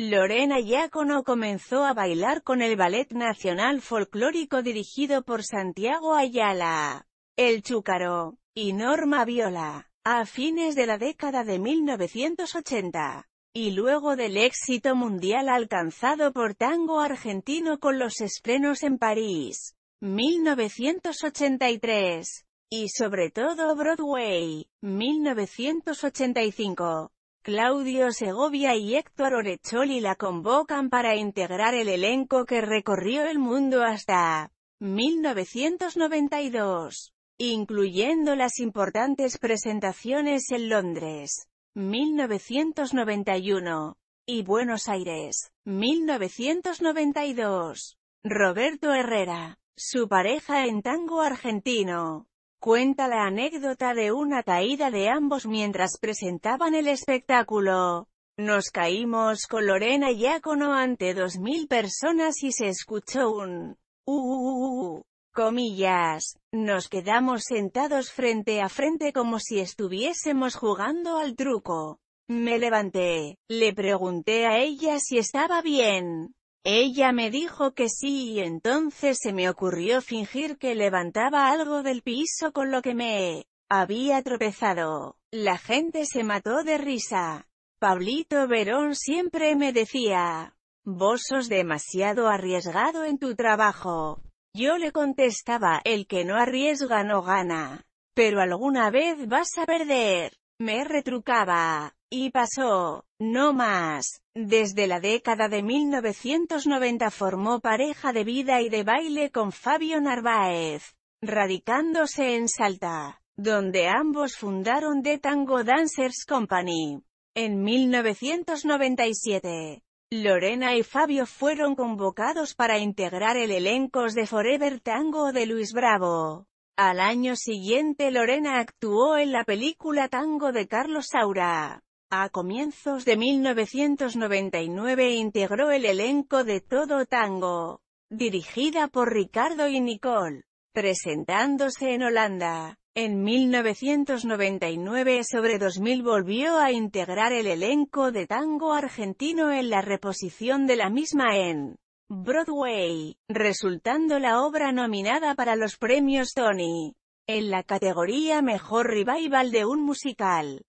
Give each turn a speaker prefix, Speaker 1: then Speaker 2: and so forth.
Speaker 1: Lorena Iacono comenzó a bailar con el Ballet Nacional Folclórico dirigido por Santiago Ayala, El Chúcaro, y Norma Viola, a fines de la década de 1980, y luego del éxito mundial alcanzado por Tango Argentino con los estrenos en París, 1983, y sobre todo Broadway, 1985. Claudio Segovia y Héctor Orecholi la convocan para integrar el elenco que recorrió el mundo hasta 1992, incluyendo las importantes presentaciones en Londres, 1991, y Buenos Aires, 1992. Roberto Herrera, su pareja en tango argentino, Cuenta la anécdota de una caída de ambos mientras presentaban el espectáculo. Nos caímos con Lorena y Ácono ante dos mil personas y se escuchó un uh, uh, uh, uh, comillas. Nos quedamos sentados frente a frente como si estuviésemos jugando al truco. Me levanté, le pregunté a ella si estaba bien. Ella me dijo que sí y entonces se me ocurrió fingir que levantaba algo del piso con lo que me había tropezado. La gente se mató de risa. Pablito Verón siempre me decía, vos sos demasiado arriesgado en tu trabajo. Yo le contestaba, el que no arriesga no gana. Pero alguna vez vas a perder. Me retrucaba. Y pasó, no más. Desde la década de 1990 formó pareja de vida y de baile con Fabio Narváez, radicándose en Salta, donde ambos fundaron The Tango Dancers Company. En 1997, Lorena y Fabio fueron convocados para integrar el elenco de Forever Tango de Luis Bravo. Al año siguiente Lorena actuó en la película Tango de Carlos Saura. A comienzos de 1999 integró el elenco de Todo Tango, dirigida por Ricardo y Nicole, presentándose en Holanda. En 1999 sobre 2000 volvió a integrar el elenco de tango argentino en la reposición de la misma en Broadway, resultando la obra nominada para los premios Tony, en la categoría Mejor Revival de un Musical.